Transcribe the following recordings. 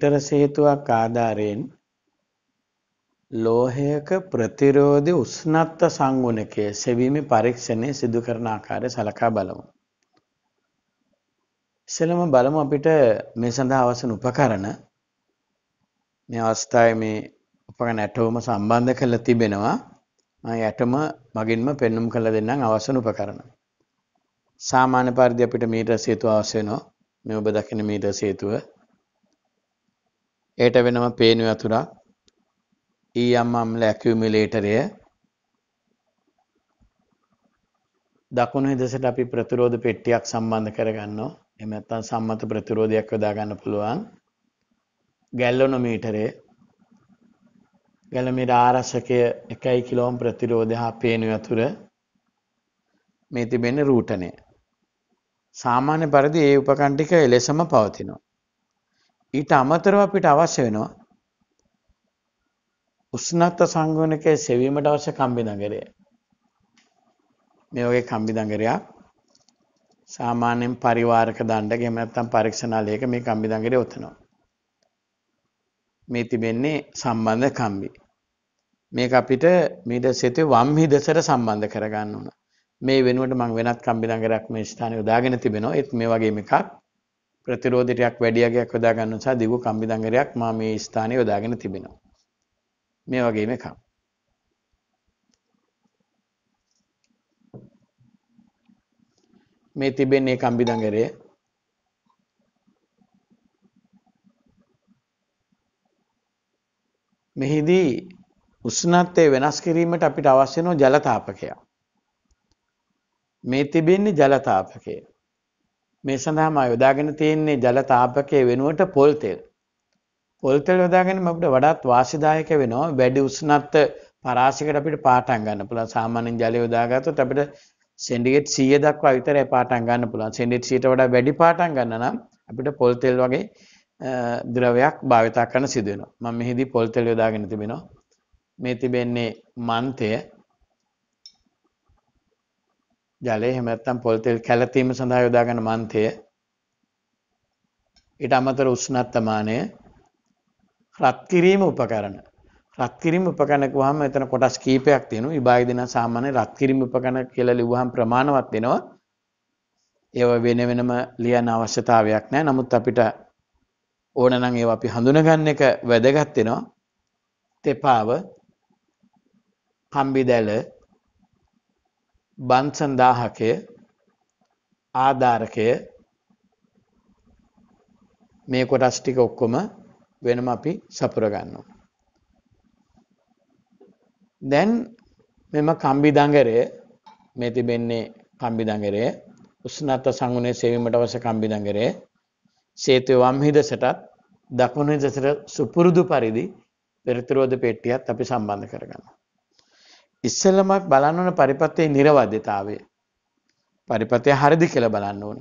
ලීටර සේතුවක් ආධාරයෙන් ලෝහයක ප්‍රතිරෝධි උස්නත්ත සංගුණකය සෙවීමේ පරීක්ෂණය සිදු කරන ආකාරය සලකා බලමු. ඉස්සෙල්ලම බලමු අපිට මේ සඳහා අවසන් උපකරණ මේ අවස්ථාවේ මේ උපකරණ ඇටවම සම්බන්ධ කරලා තිබෙනවා. මම ඇටම මගින්ම පෙන්눔 කරලා දෙන්නම් අවසන් උපකරණ. සාමාන්‍ය පරිදි අපිට මීටර සේතුව අවශ්‍ය වෙනවා. මේ ඔබ දකින මීටර සේතුව ඒට වෙනම පේනු ඇතුරක් ඊයම් අම්ල ඇකියුමිලේටරය දකුණු හිදසට අපි ප්‍රතිරෝධ පෙට්ටියක් සම්බන්ධ කරගන්නවා එහෙම නැත්නම් සම්මත ප්‍රතිරෝධයක් යොදා ගන්න පුළුවන් ගැල්වනෝමීටරය ගැලමිර ආරසකය 1 කිලෝම් ප්‍රතිරෝධය හා පේනු ඇතුර මේ තිබෙන රූටණය සාමාන්‍ය පරිදි ඒ උපකණ්ඩික එලෙසම පවතිනවා ඊට අමතරව අපිට අවශ්‍ය වෙනවා උෂ්ණත්ව සංගුණකයේ සෙවීමට අවශ්‍ය කම්බි නගරය. මේ වගේ කම්බි නගරයක් සාමාන්‍යයෙන් පරිවාරක දණ්ඩක එහෙම නැත්නම් පරීක්ෂණාලයක මේ කම්බි නගරය ඔතනවා. මේ තිබෙන්නේ සම්බන්ධ කම්බි. මේක අපිට මීට සිතේ වම් හිදසට සම්බන්ධ කරගන්න ඕන. මේ වෙනුවට මම වෙනත් කම්බි නගරයක් මේ ස්ථානයේ යොදාගෙන තිබෙනවා. ඒත් මේ වගේම එකක් ප්‍රතිරෝධයක් වැඩි යගයක් යොදා ගන්න නිසා දිගු කම්බිදංගරයක් මා මේ ස්ථානයේ යොදාගෙන තිබෙනවා. මේ වගේම එකක්. මේ තිබෙන්නේ කම්බිදංගරය. මෙහිදී උෂ්ණත්වය වෙනස් කිරීමට අපිට අවශ්‍ය වෙන ජල තාපකයක්. මේ තිබෙන්නේ ජල තාපකය. මේ සඳහා මා යොදාගෙන තියෙන්නේ ජල තාපකයේ වෙනුවට පොල් තෙල්. පොල් තෙල් යොදාගෙන අපිට වඩාත් වාසිදායක වෙනවා වැඩි උෂ්ණත්ව පරාසයකට අපිට පාටම් ගන්න පුළුවන්. සාමාන්‍යයෙන් ජලය යොදාගත්තොත් අපිට සෙන්ටිග්‍රේඩ් 100 දක්වා විතරයි පාටම් ගන්න පුළුවන්. සෙන්ටිග්‍රේඩ් 100ට වඩා වැඩි පාටම් ගන්න නම් අපිට පොල් තෙල් වගේ ද්‍රවයක් භාවිත කරන්න සිදු වෙනවා. මම මෙහිදී පොල් තෙල් යොදාගෙන තිබෙනවා. මේ තිබෙන්නේ මන්තය ජලය එහෙම නැත්නම් පොල් තෙල් කැළතීම සඳහා යොදාගන්න මන්තය ඊට අමතර උෂ්ණත්මානය රත් කිරීම උපකරණ රත් කිරීම උපකරණ කිව්වහම එතන කොටස් කීපයක් තියෙනවා විභාග දෙන සාමාන්‍ය රත් කිරීම උපකරණ කියලා ලිව්වහම ප්‍රමාණවත් වෙනවා ඒව වෙන වෙනම ලියන අවශ්‍යතාවයක් නැහැ නමුත් අපිට ඕන නම් ඒව අපි හඳුනගන්න එක වැදගත් වෙනවා තෙපාව කම්බි දැල බන්සන් දාහකය ආධාරකය මේ කොටස් ටික ඔක්කොම වෙනම අපි සපුර ගන්නවා. දැන් මෙම කම්බි දඟරය මේ තිබෙන්නේ කම්බි දඟරය උස්නත් සංගුණේ සෙවීමට අවශ්‍ය කම්බි දඟරය සේතු වම් හිදසටත් දකුණු හිදසට සුපුරුදු පරිදි පෙරතිරෝධ පෙට්ටියත් අපි සම්බන්ධ කරගන්නවා. ඉස්සෙල්ලම බලන්න ඕන පරිපතේ නිර්වද්‍යතාවය. පරිපතේ හරිද කියලා බලන්න ඕන.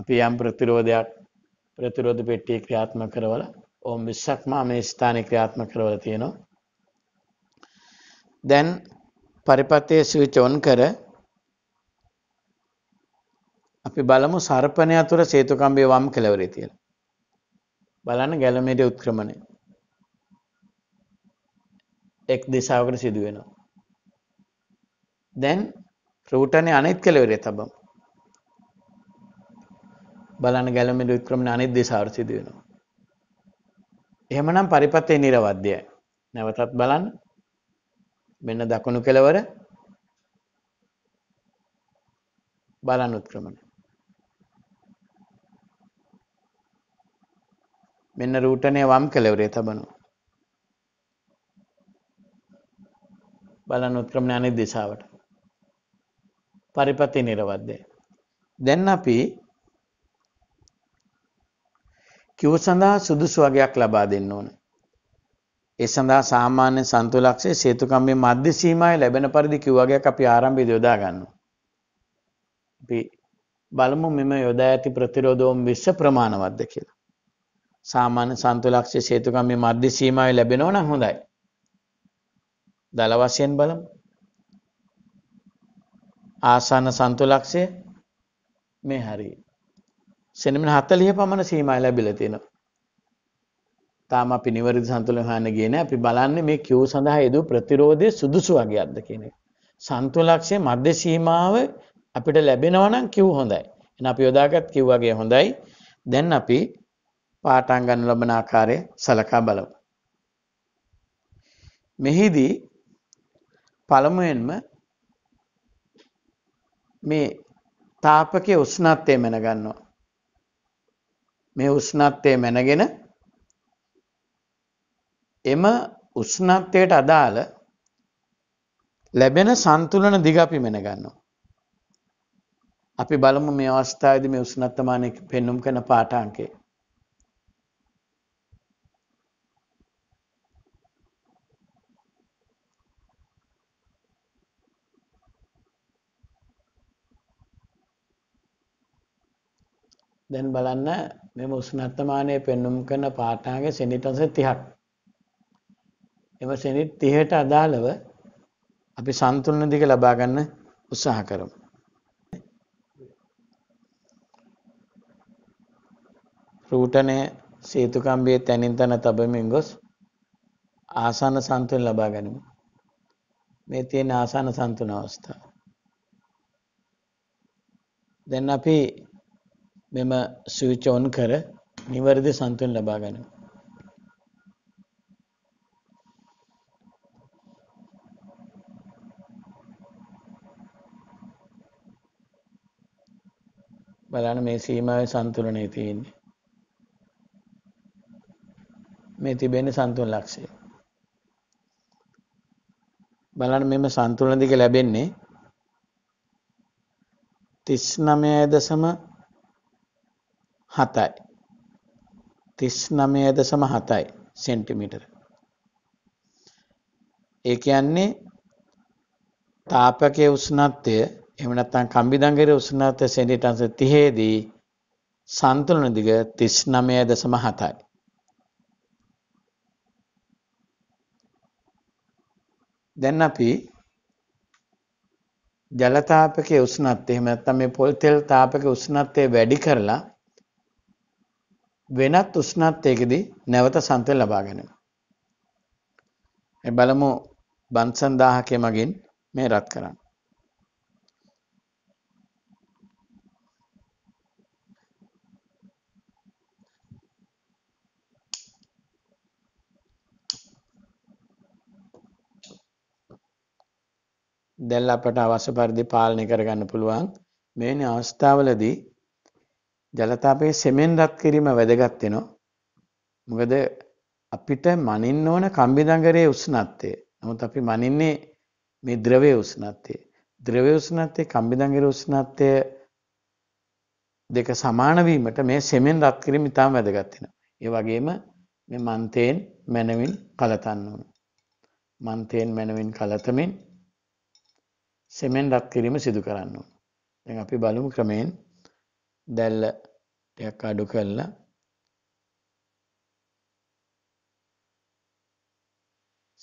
අපි යම් ප්‍රතිරෝධයක් ප්‍රතිරෝධ පෙට්ටිය ක්‍රියාත්මක කරවල ඕම් 20ක්ම මේ ස්ථානයේ ක්‍රියාත්මක කරවල තියෙනවා. දැන් පරිපතේ ස්විච් ඔන් කර අපි බලමු සර්පණය අතුර සේතුකම්බේ වම් කෙළවරේ තියලා. බලන්න ගැලමේදී උත්ක්‍රමණය. එක් දිශාවකට සිදු වෙනවා. දැන් රූටනේ අනිත් කෙළවරේ තබමු. බලන්න ගැලමිලි වික්‍රමනේ අනිත් දිශාවට සිදු වෙනවා. එහෙමනම් පරිපතේ නිර්වද්‍යයි. නැවතත් බලන්න. මෙන්න දකුණු කෙළවර බලන උත්ක්‍රමණය. මෙන්න රූටනේ වම් කෙළවරේ තබනවා. බලන්න උත්ක්‍රමණානේ දිශාවට. පරිපති නිර්වද්‍ය. දැන් අපි කිව් සඳහා සුදුසු වගයක් ලබා දෙන්න ඕන. ඒ සඳහා සාමාන්‍ය සන්තුලක්ෂයේ සේතුකම්මේ මධ්‍ය සීමාවේ ලැබෙන පරිදි කිව් වගයක් අපි ආරම්භයේදී යොදා ගන්නවා. අපි බලමු මෙම යොදා ඇති ප්‍රතිරෝධෝම් 20 ප්‍රමාණවත්ද කියලා. සාමාන්‍ය සන්තුලක්ෂයේ සේතුකම්මේ මධ්‍ය සීමාවේ ලැබෙනවා නම් හොඳයි. දල වශයෙන් බලමු. ආසන්න සන්තුලක්ෂය මේ හරි. සෙනමන 40 පමණ සීමා ලැබිලා තියෙනවා. තාම අපි නිවැරදි සන්තුලන හොයන්න ගියේ නැහැ. අපි බලන්නේ මේ Q සඳහා යෙදූ ප්‍රතිරෝධයේ සුදුසු වර්ගයක්ද කියන එක. සන්තුලක්ෂයේ මධ්‍ය සීමාව අපිට ලැබෙනවා නම් Q හොඳයි. එහෙනම් අපි යොදාගත් Q වර්ගය හොඳයි. දැන් අපි පාටාන් ගන්න ලබන ආකාරය සලකා බලමු. මෙහිදී පළමුවෙන්ම මේ තාපකයේ උෂ්ණත්වය මැන ගන්නවා. මේ උෂ්ණත්වය මැනගෙන එම උෂ්ණත්වයට අදාළ ලැබෙන සන්තුලන දිග අපි මෙන ගන්නවා. අපි බලමු මේ අවස්ථාවේදී මේ උෂ්ණත්මානයේ පෙන්눔 කරන පාඨාංකේ. දැන් බලන්න මෙම උෂ්ණත්මානය පෙන්눔 කරන පාඨාංගයේ සෙනිට් අංශ 30ක්. එම සෙනිට් 30ට අදාළව අපි සම්තුලන දිග ලබා ගන්න උත්සාහ කරමු. රූටනේ සේතුකම්බයේ තනින් තන තබමින් ගොස් ආසන සම්තුලන ලබා ගනිමු. මේ තියෙන ආසන සම්තුලන අවස්ථාව. දැන් අපි මෙම ස්විච් ඔන් කර නිවැරදි සන්තුන් ලබා ගනිමු. බලන්න මේ සීමාවේ සන්තුලනය තියෙන්නේ. මේ තිබෙන සන්තුලන ලක්ෂය. බලන්න මෙම සන්තුලන දිග ලැබෙන්නේ 39.5 හතයි. තිස් නමය දසම හතයි සෙන්ටිමිටර. ඒ කියන්නේ තාපකය උස්නත්වය එමනත්තන් කම්බිදංගර උස්නත්ව සෙන්ටිටන්ස තිහේදී සන්තුලන දිග තිස් නමය දසම හතයි. දැන් අපි ජලතාපක උස්නත් එහෙම නැත්නම් මේ පොල් තෙල් තාපක උස්නත්වය වැඩි කරලා වෙනත් උෂ්ණත්වයකදී නැවත සන්තය ලබා ගැනීම. බලමු බන්සන් දාහකය මගින් මේ රත් කරන්න. දැල් අපට අවශ්‍ය පරිදි පාලනය කරගන්න පුළුවන් මෙනි අවස්ථාවලදී ජලතාපය සෙමෙන් රත් කිරීම වැදගත් වෙනවා. මොකද අපිට මනින්න ඕන කම්බිදඟරයේ උෂ්ණත්වය. නමුත් අපි මනින්නේ මේ ද්‍රවයේ උෂ්ණත්වය. ද්‍රවයේ උෂ්ණත්වය කම්බිදඟරයේ උෂ්ණත්වය දෙක සමාන වීමට මේ සෙමෙන් රත් කිරීම ඉතාම වැදගත් වෙනවා. ඒ වගේම මේ මන්තයෙන් මනවින් කලතන්න ඕන. මන්තයෙන් මනවින් කලතමින් සෙමෙන් රත් කිරීම සිදු කරන්න ඕන. දැන් අපි බලමු ක්‍රමයෙන් දැල්ල ටිකක් අඩු කරලා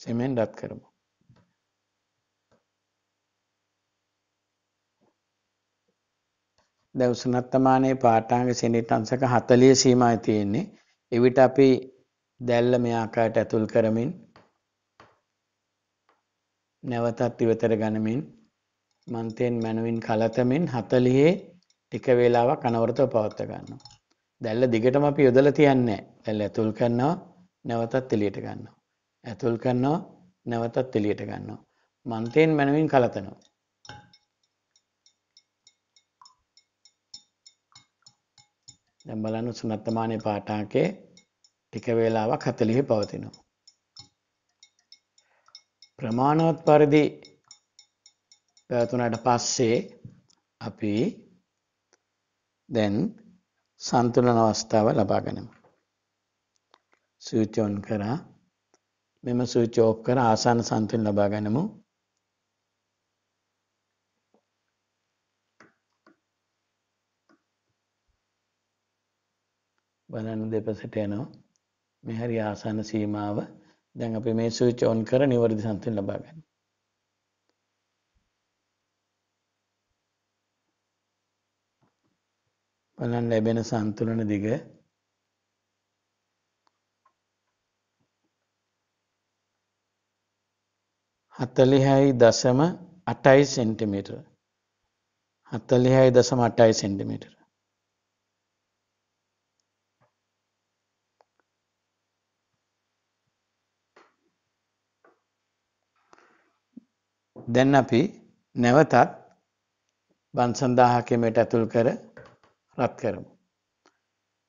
සෙමෙන් රත් කරමු. දැන් උෂ්ණත්මානයේ පාඨාංග සෙනෙට අංශක 40 සීමාවේ තියෙන්නේ. එවිට අපි දැල්ල මේ ආකාරයට ඇතුල් කරමින් නැවතත් ඉවතර ගනිමින් මන්තෙන් මනවින් කලතමින් 40 ටික වේලාවක් අනවරතව පවත්ව ගන්නවා. දැල්ල දිගටම අපි යොදලා තියන්නේ දැල්ල ඇතුල් කරනවා නැවතත් එළියට ගන්නවා. ඇතුල් කරනවා නැවතත් එළියට ගන්නවා. මන්තයෙන් මනමින් කලතනවා. දැන් බලන්න සුනත්තමානේ පාඨාකේ ටික වේලාවක් 40 පවතිනවා. ප්‍රමාණවත් පරිදි පැවතුනට පස්සේ අපි දැන් සන්තුලන අවස්ථාව ලබා ගනිමු. ස්විච් ඔන් කරා මෙම ස්විච් ඕෆ් කර ආසන්න සන්තුලන ලබා ගනිමු. බලන්න දෙපසට යනවා. මේ හරි ආසන්න සීමාව. දැන් අපි මේ ස්විච් ඔන් කර නිවර්දි සන්තුලන ලබා ගන්න. බලන්න ලැබෙන සන්තුලන දිග හතලිහයි දසම අටයි සෙන්ටිමීටර් හතලිහයි දසම අටයි සෙන්ටිමීටර් දැන් අපි නැවතත් බන්සන්දාහකමට ඇතුල් කර රත් කරමු.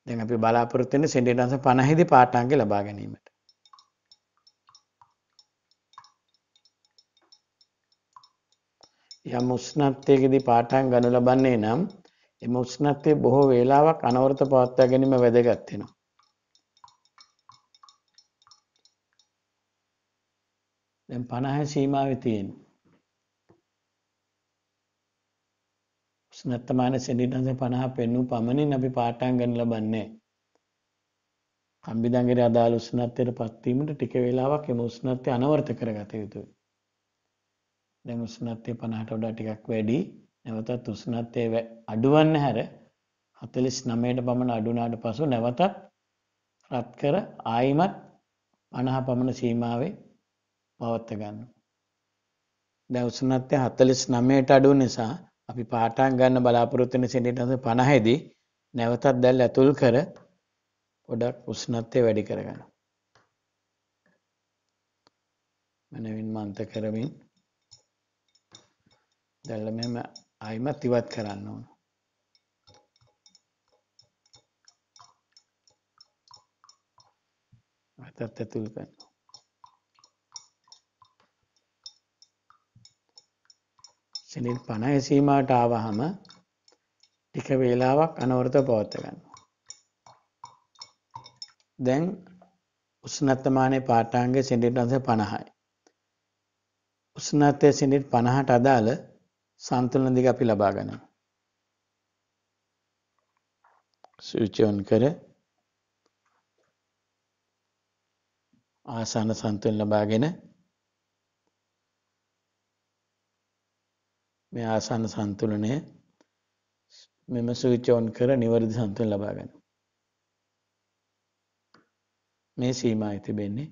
දැන් අපි බලාපොරොත්තු වෙන්නේ සෙන්ටිමීටර් 50 දී පාට අංක ලබා ගැනීමට. යම් උෂ්ණත්වයකදී පාටාංග ගනු ලබන්නේ නම් එම උෂ්ණත්වය බොහෝ වේලාවක් අනවරත පවත්වා ගැනීම වැදගත් වෙනවා. දැන් 50 සීමාවේ තියෙන්නේ නත්තමාන සෙඩිටස පණහ පෙන්නු පමණින් අපි පාටාන්ගන්න ලබන්නේ. කම්බිදන්ගේ අදාළ උස්නත්වයට පත්වීමට ටික වෙලාවක් එම උස්නත්ය අනවර්ත කරගත යුතුයි. දැන් උස්නත්ය පණහට වඩා ටිකක් වැඩි නැවතත් උස්නත්ය අඩුවන්න හැර හතලිස් නමයට පමණ අඩුනාට පසු නැවතත් රත් කර ආයිමත් අනහ පමණ සීමාවේ පවත්ත ගන්න. දැ උස්නත්ය හතලිස් නමයට අඩු නිසා අපි පාටන් ගන්න බලාපොරොත්තු වෙන සෙනෙට 50 දී නැවතත් දැල් ඇතුල් කර පොඩක් උෂ්ණත්වය වැඩි කරගන්න. මනවින් මන්ත කරමින් දැල්ල මෙම ආයිමත් ඉවත් කරන්න ඕන. නැවතත් ඇතුල් කරන්න. සෙනෙත් පණ ඇසීමට ආවහම ටික වේලාවක් අනවරත පවත්ව ගන්නවා. දැන් උෂ්ණත්මානයේ පාඨාංගයේ සෙනෙත් අංශ 50යි. උෂ්ණත්වයේ සෙනෙත් 50ට අදාළ සන්තුලන දිග අපි ලබා ගන්නවා. සූචියොන් කර ආසන සන්තුලන ලබාගෙන මේ ආසන්න සන්තුලනය මෙම සූචෝන් කර නිවරදි සන්තුන් ලබා ගන්න. මේ සීමා තිබෙන්නේ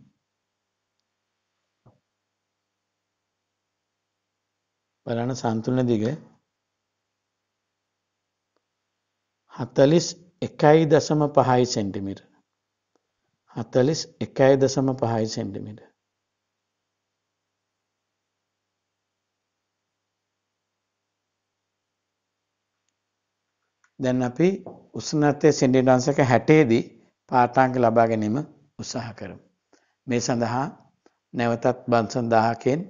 බලන සන්තුලන දිග හතලිස් එකයි දසම පහයි සෙන්ටිමිට හතලිස් එකයි දසම පහයි සෙන්ටිමිට දැන් අපි උෂ්ණත්වයේ සෙන්ටිග්‍රේඩ් අංශක 60 දී පාඨාංග ලබා ගැනීම උත්සාහ කරමු. මේ සඳහා නැවතත් බන්සන් 1000කින්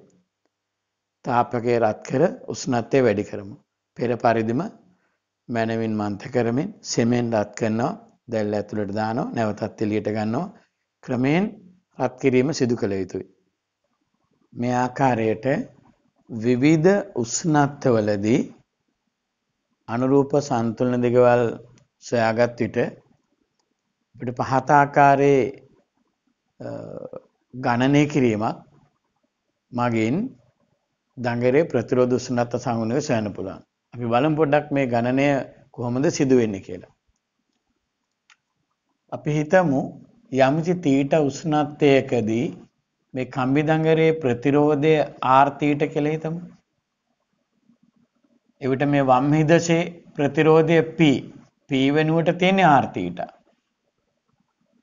තාපකයේ රත් කර උෂ්ණත්වය වැඩි කරමු. පෙර පරිදිම මනමින් මන්ත කරමින් සෙමෙන් රත් කරනවා, දැල් ඇතුළට දානවා, නැවතත් එළියට ගන්නවා. ක්‍රමයෙන් රත් කිරීම සිදු කළ යුතුයි. මේ ආකාරයට විවිධ උෂ්ණත්වවලදී අනුරූප සන්තුලන දෙකවල් සොයාගත් විට අපිට පහත ආකාරයේ ගණනය කිරීමක් මගින් දඟරේ ප්‍රතිරෝධ උෂ්ණත්ව සංගුණය සොයන්න පුළුවන්. අපි බලමු පොඩ්ඩක් මේ ගණනය කොහොමද සිදු වෙන්නේ කියලා. අපි හිතමු යම්කිසි තීට උෂ්ණත්වයකදී මේ කම්බි දඟරේ ප්‍රතිරෝධය R තීට කියලා හිතමු. එවිට මේ වම්හිදශේ ප්‍රතිරෝධය P P වෙනුවට තියෙන R theta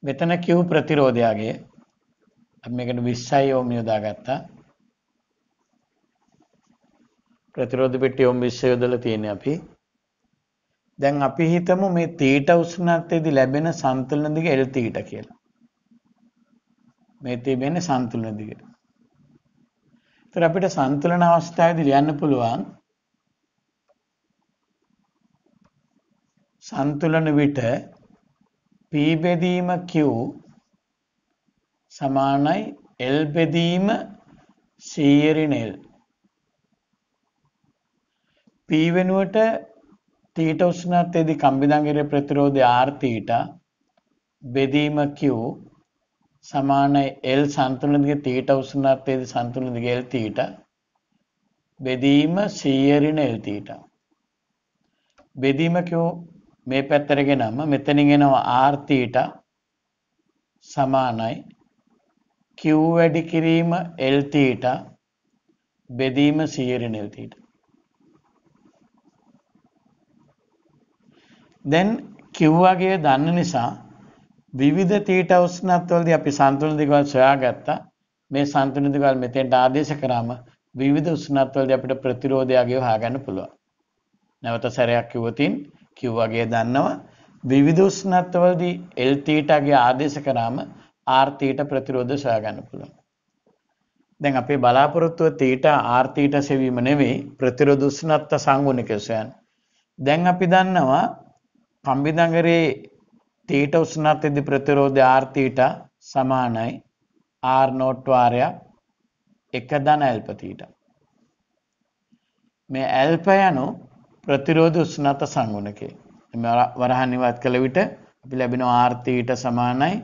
මෙතන Q ප්‍රතිරෝධයගේ අපි මේකට 20යි ඕම් යොදාගත්තා ප්‍රතිරෝධ පිටිය ඕම් 20 යොදලා තියෙන්නේ අපි දැන් අපි හිතමු මේ තීට උෂ්ණත්වයේදී ලැබෙන සන්තුලන දිග L තීට කියලා. මේ තිබෙන සන්තුලන දිග. ඒතර අපිට සන්තුලන අවස්ථාවේදී ලියන්න පුළුවන් සන්තුලන විට P බෙදීම Q සමානයි L බෙදීම C ඍණ L P වෙනුවට තීට උෂ්ණත්වයේදී කම්බිදංගිරිය ප්‍රතිරෝධය R තීටා බෙදීම Q සමානයි L සන්තුලන දිග තීට උෂ්ණත්වයේදී සන්තුලන දිග L තීටා බෙදීම C ඍණ L තීටා බෙදීම Q මේ පැත්තට ගෙනම මෙතනින් එනවා r theta සමානයි q වැඩි කිරීම l theta බෙදීම 100 l theta දැන් q වගේ දන්න නිසා විවිධ තීට උෂ්ණත්වවලදී අපි සන්තුලන දිගවල් සොයාගත්තා. මේ සන්තුලන දිගවල් මෙතෙන්ට ආදේශ කරාම විවිධ උෂ්ණත්වවලදී අපිට ප්‍රතිරෝධය වගේ හොයාගන්න පුළුවන්. නැවත සැරයක් කිව්වොතින් කිව්වාගේ දන්නවා විවිධ උෂ්ණත්වවලදී L තීටාගේ ආදේශ කරාම R තීට ප්‍රතිරෝධ සොයාගන්න පුළුවන්. දැන් අපේ බලාපොරොත්තුව තීටා R තීට සෙවීම නෙවෙයි ප්‍රතිරෝධ උෂ්ණත්ව සංගුණිකය සොයන්න. දැන් අපි දන්නවා කම්බිදඟරේ තීට උෂ්ණත්වයේදී ප්‍රතිරෝධය R තීටා සමානයි R නෝට් වාරයක් 1 ධන ඇල්පා තීටා. මේ ඇල්පා යනු ප්‍රතිරෝධ උෂ්ණත සංගුණකේ. මේ වරහන් ඉවත් කළ විට අපි ලැබෙනවා r තීට සමානයි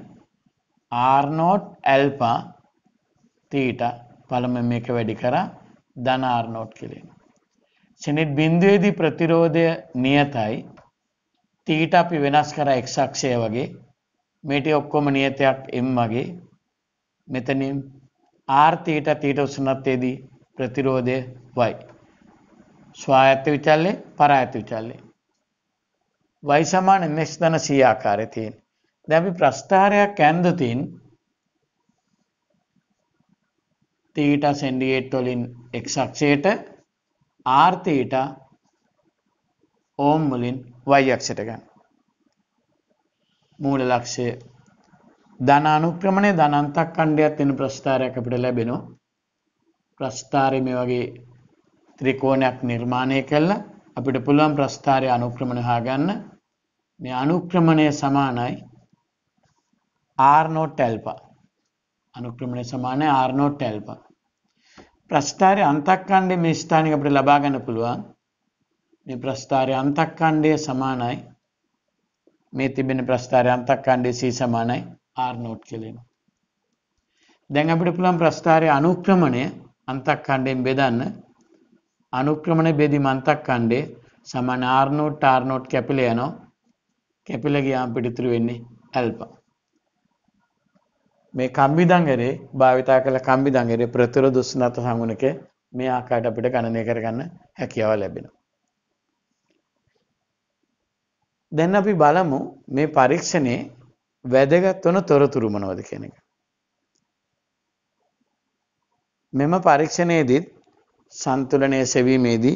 r not alpha තීටා පළම මේක වැඩි කරා ධන r not කියලා. සෙනෙට් බිඳුවේදී ප්‍රතිරෝධය නියතයි. තීටා අපි වෙනස් කරා x අක්ෂය වගේ. මේටි ඔක්කොම නියතයක් m වගේ. මෙතනින් r තීටා තීට උෂ්ණත්වයේදී ප්‍රතිරෝධය y ස්වායත්ත විචල්ලේ පරායත්ත විචල්ලේ. වයිසමාන එස් දන සී ආකාරයතියෙන් දැබි ප්‍රස්ථාරයක් ඇන්දතින් තීට සෙන්ඩිගේට්ටොලින් එක්ෂක්ෂයට ආර්ථීට ඕම් මුලින් වයියක්ෂටගන්න. මූල ලක්ෂය ධන අනුක්‍රමණය ධනන්තක් කණ්ඩයක් එන ප්‍රස්ථාරයක් අපිට ලැබෙනවා ප්‍රස්ථාරය මේ වගේ ත්‍රිකෝණයක් නිර්මාණය කළා අපිට පුළුවන් ප්‍රස්ථාරය අනුක්‍රමණය හොයාගන්න මේ අනුක්‍රමණය සමානයි r not alpha අනුක්‍රමණය සමානයි r not alpha ප්‍රස්ථාරය අන්තක්ඛණ්ඩයේ මේ ස්ථානික අපිට ලබා ගන්න පුළුවන් මේ ප්‍රස්ථාරය අන්තක්ඛණ්ඩය සමානයි මේ තිබෙන ප්‍රස්ථාරය අන්තක්ඛණ්ඩයේ c සමානයි r not කියලා දැන් අපිට පුළුවන් ප්‍රස්ථාරය අනුක්‍රමණය අන්තක්ඛණ්ඩයෙන් බෙදන්න අනුක්‍රමණ බෙදි මන්තක් කණ්ඩේ සමන ආර්නෝට් ආර්නෝට් කැපිල යනෝ කැපිල ගියාම් පිටිතුරු වෙන්නේ ඇල්පා මේ කම්බිදංගරේ භාවිතා කළ කම්බිදංගරේ ප්‍රතිර දුස්නත හඟුණක මේ ආකාරයට අපිට ගණනය කරගන්න හැකියාව ලැබෙනවා දැන් අපි බලමු මේ පරීක්ෂණේ වැදගත් වන තොරතුරු මොනවද කියන එක මෙම පරීක්ෂණයේදීත් සන්තුලනය සෙවීමේදී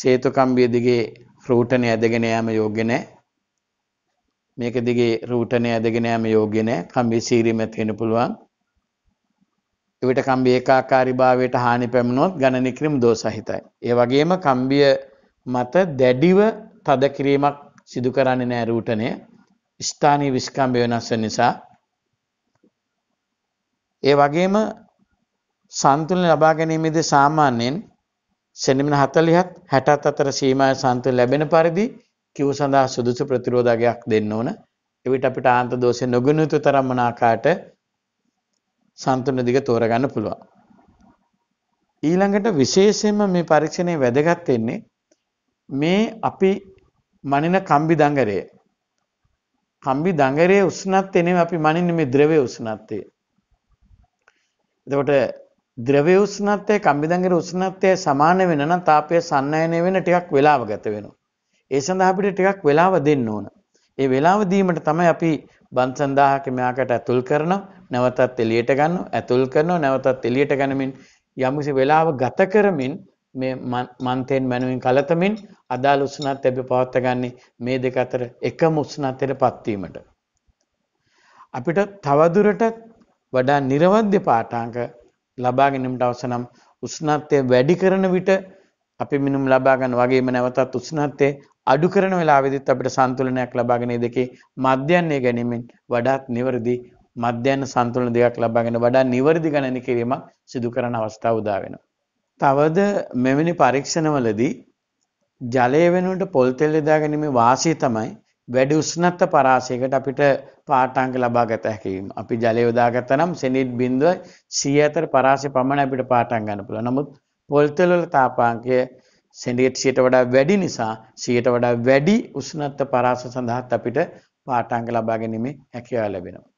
සේතුකම්බිය දිගේ රූටණය ඇදගෙන යාම යෝග්‍ය නැහැ. මේක දිගේ රූටණය ඇදගෙන යාම යෝග්‍ය නැහැ. කම්බි සීරීම තියෙන පුළුවන්. එවිට කම්බි ඒකාකාරීභාවයට හානි පැමිණුනොත් ගණනික්‍රම දෝෂහිතයි. ඒ වගේම කම්බිය මත දැඩිව තද කිරීමක් සිදු කරන්නේ නැහැ රූටණය. ස්ථානීය විස්කම්බය වෙනස් වෙන නිසා ඒ වගේම සන්තුලන ලබා ගැනීමේදී සාමාන්‍යයෙන් සෙනමින 40ත් 60ත් අතර සීමාය සන්තුල ලැබෙන පරිදි කිව් සඳහා සුදුසු ප්‍රතිරෝධකයක් දෙන්න ඕන. එවිට අපිට ආන්ත දෝෂ නොගුණිතු තරම් මනාකාට සන්තුලන දිග තෝරගන්න පුළුවන්. ඊළඟට විශේෂයෙන්ම මේ පරීක්ෂණය වැදගත් වෙන්නේ මේ අපි මනින කම්බි දඟරය. කම්බි දඟරයේ උෂ්ණත්වය නෙමෙයි අපි මනින්නේ මේ ද්‍රවයේ උෂ්ණත්වය. එතකොට ද්‍රව්‍ය උෂ්ණත්වය කම්බිදංගේ උෂ්ණත්වය සමාන වෙන නම් තාපය සන්නයනය වෙන ටිකක් වෙලාව ගත වෙනවා. ඒ සඳහා අපිට ටිකක් වෙලාව දෙන්න ඕන. ඒ වෙලාව දීමට තමයි අපි බන් සඳහාක මෙයාකට ඇතුල් කරනවා, නැවතත් එළියට ගන්නවා, ඇතුල් කරනවා, නැවතත් එළියට ගනිමින් යම්කිසි වෙලාව ගත කරමින් මේ මන්තෙන් මැනුවින් කලතමින් අදාළ උෂ්ණත්වය අපි පවත්වාගන්නේ මේ දෙක අතර එකම උෂ්ණත්වයට පත්වීමට. අපිට තවදුරටත් වඩා නිර්වද්‍ය පාඨාංග ලබා ගැනීමට අවශ්‍ය නම් උෂ්ණත්වය වැඩි කරන විට අපි මිනුම් ලබා ගන්න වගේම නැවතත් උෂ්ණත්වය අඩු කරන වෙලාවෙදිත් අපිට සන්තුලනයක් ලබාගෙන දෙකේ මධ්‍යන්නේ ගැනීමෙන් වඩාත් නිවැරදි මධ්‍යන්න සන්තුලන දෙකක් ලබාගෙන වඩා නිවැරදි ගණන කිරීමක් සිදු කරන අවස්ථාව උදා වෙනවා. තවද මෙවැනි පරීක්ෂණවලදී ජලය වෙනුවට පොල් තෙල් යොදා ගැනීමේ වාසිය තමයි වැඩි උෂ්ණත්ව පරාසයකට අපිට පාටාංග ලබා ගත හැකියි. අපි ජලය යොදාගත්ත නම් සෙනිට් බිඳුව 104 පරාසය පමණ අපිට පාටාංග ගන්න පුළුවන්. නමුත් පොල්තල වල තාපාංගය සෙනිට් 100ට වඩා වැඩි නිසා 100ට වඩා වැඩි උෂ්ණත්ව පරාස සඳහාත් අපිට පාටාංග ලබා ගැනීම හැකියාව ලැබෙනවා.